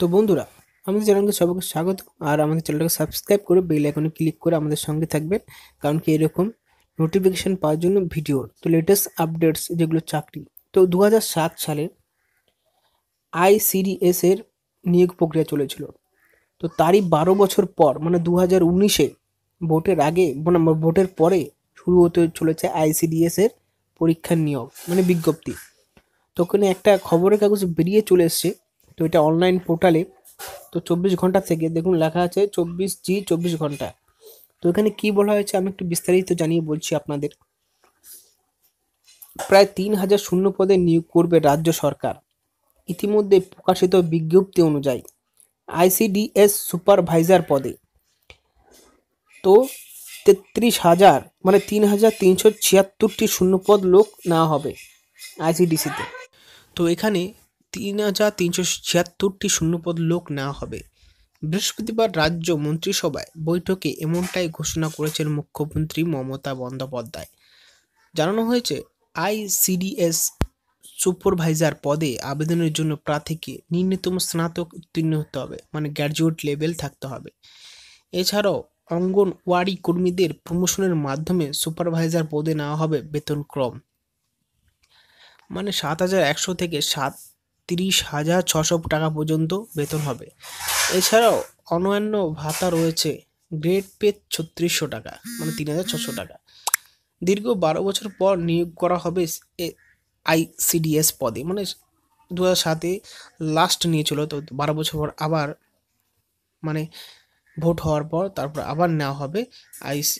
তো বন্ধুরা আমাদের চ্যানেলকে সবাইকে স্বাগত আর আমাদের চ্যানেলটাকে সাবস্ক্রাইব করে বেল আইকনে ক্লিক করে আমাদের সঙ্গে থাকবেন কারণ কি এরকম নোটিফিকেশান পাওয়ার জন্য ভিডিওর তো লেটেস্ট আপডেটস যেগুলো চাকরি তো দু সালে আইসিডিএস এর নিয়োগ প্রক্রিয়া চলেছিল তো তারই বারো বছর পর মানে দু হাজার উনিশে ভোটের আগে মানে ভোটের পরে শুরু হতে চলেছে আইসিডিএস এর পরীক্ষার নিয়োগ মানে বিজ্ঞপ্তি তখন একটা খবরের কাগজ বেরিয়ে চলে এসছে তো এটা অনলাইন পোর্টালে তো চব্বিশ ঘন্টা থেকে দেখুন লেখা আছে চব্বিশ জি চব্বিশ ঘন্টা তো এখানে কি বলা হয়েছে আমি একটু বিস্তারিত জানিয়ে বলছি আপনাদের প্রায় তিন হাজার শূন্য পদে নিয়োগ করবে রাজ্য সরকার ইতিমধ্যে প্রকাশিত বিজ্ঞপ্তি অনুযায়ী আইসিডিএস সুপারভাইজার পদে তো তেত্রিশ হাজার মানে তিন হাজার তিনশো ছিয়াত্তরটি শূন্য পদ লোক না হবে আইসিডিসিতে তো এখানে তিন হাজার তিনশো ছিয়াত্তরটি শূন্যপদ লোক নেওয়া হবে বৃহস্পতিবার রাজ্য মন্ত্রিসভায় বৈঠকে এমনটাই ঘোষণা করেছেন মুখ্যমন্ত্রী মমতা বন্দ্যোপাধ্যায় জানানো হয়েছে আইসিডিএস সুপারভাইজার পদে আবেদনের জন্য প্রার্থীকে ন্যূনতম স্নাতক উত্তীর্ণ হতে হবে মানে গ্র্যাজুয়েট লেভেল থাকতে হবে এছাড়াও অঙ্গনওয়াড়ি কর্মীদের প্রমোশনের মাধ্যমে সুপারভাইজার পদে নেওয়া হবে বেতন ক্রম মানে সাত হাজার একশো থেকে সাত তিরিশ হাজার ছশো টাকা পর্যন্ত বেতন হবে এছাড়াও অন্যান্য ভাতা রয়েছে গ্রেড পে ছত্রিশশো টাকা মানে তিন হাজার ছশো টাকা দীর্ঘ বারো বছর পর নিয়োগ করা হবে আইসিডিএস পদে মানে দু হাজার সাতে লাস্ট নিয়েছিল তো বারো বছর পর আবার মানে ভোট হওয়ার পর তারপর আবার নেওয়া হবে আইসি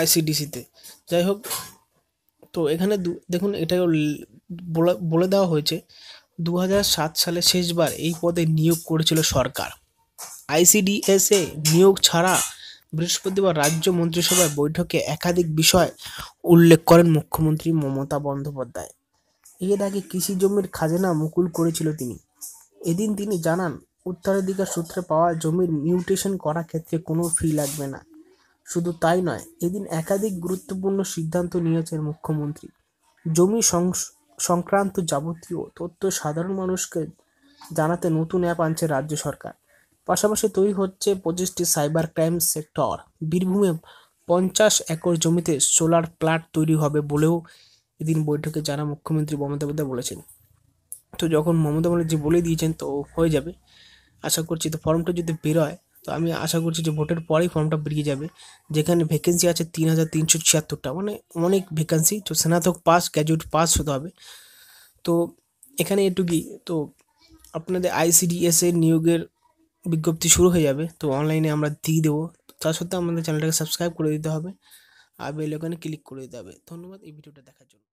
আইসিডিসিতে যাই হোক তো এখানে দেখুন এটা বলে দেওয়া হয়েছে দু সালে শেষবার এই পদে নিয়োগ করেছিল সরকার আইসিডিএসএ নিয়োগ ছাড়া বৃহস্পতিবার রাজ্য মন্ত্রিসভার বৈঠকে একাধিক বিষয় উল্লেখ করেন মুখ্যমন্ত্রী মমতা বন্দ্যোপাধ্যায় এর আগে কৃষি জমির খাজনা মুকুল করেছিল তিনি এদিন তিনি জানান উত্তরাধিকার সূত্রে পাওয়া জমির মিউটেশন করা ক্ষেত্রে কোনো ফি লাগবে না শুধু তাই নয় এদিন একাধিক গুরুত্বপূর্ণ সিদ্ধান্ত নিয়েছেন মুখ্যমন্ত্রী জমি সংক্রান্ত যাবতীয় তথ্য সাধারণ মানুষকে জানাতে নতুন অ্যাপ আনছে রাজ্য সরকার পাশাপাশি তৈরি হচ্ছে পঁচিশটি সাইবার ক্রাইম সেক্টর বীরভূমে পঞ্চাশ একর জমিতে সোলার প্লাট তৈরি হবে বলেও এদিন বৈঠকে জানা মুখ্যমন্ত্রী মমতা বন্দ্যোপাধ্যায় বলেছেন তো যখন মমতা ব্যানার্জি বলে দিয়েছেন তো হয়ে যাবে আশা করছি তো ফর্মটা যদি বেরোয় তো আমি আশা করছি যে ভোটের পরেই ফর্মটা বেরিয়ে যাবে যেখানে ভ্যাকেন্সি আছে তিন হাজার তিনশো ছিয়াত্তরটা মানে অনেক ভ্যাকেন্সি তো স্নাতক পাস গ্র্যাজুয়েট পাস হতে হবে তো এখানে এটুকুই তো আপনাদের আইসিডিএস এর নিয়োগের বিজ্ঞপ্তি শুরু হয়ে যাবে তো অনলাইনে আমরা দিয়ে দেবো তার সত্ত্বেও আমাদের চ্যানেলটাকে সাবস্ক্রাইব করে দিতে হবে আর বেলকানে ওখানে ক্লিক করে দিতে হবে ধন্যবাদ এই ভিডিওটা দেখার জন্য